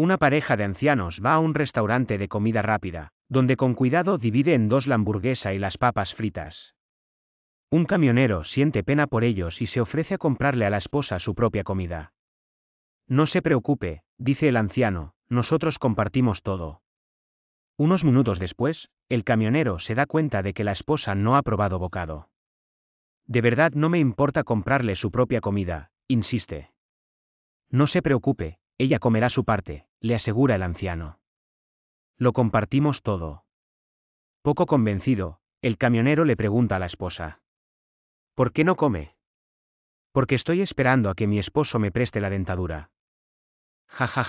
Una pareja de ancianos va a un restaurante de comida rápida, donde con cuidado divide en dos la hamburguesa y las papas fritas. Un camionero siente pena por ellos y se ofrece a comprarle a la esposa su propia comida. No se preocupe, dice el anciano, nosotros compartimos todo. Unos minutos después, el camionero se da cuenta de que la esposa no ha probado bocado. De verdad no me importa comprarle su propia comida, insiste. No se preocupe, ella comerá su parte, le asegura el anciano. Lo compartimos todo. Poco convencido, el camionero le pregunta a la esposa. ¿Por qué no come? Porque estoy esperando a que mi esposo me preste la dentadura. Ja ja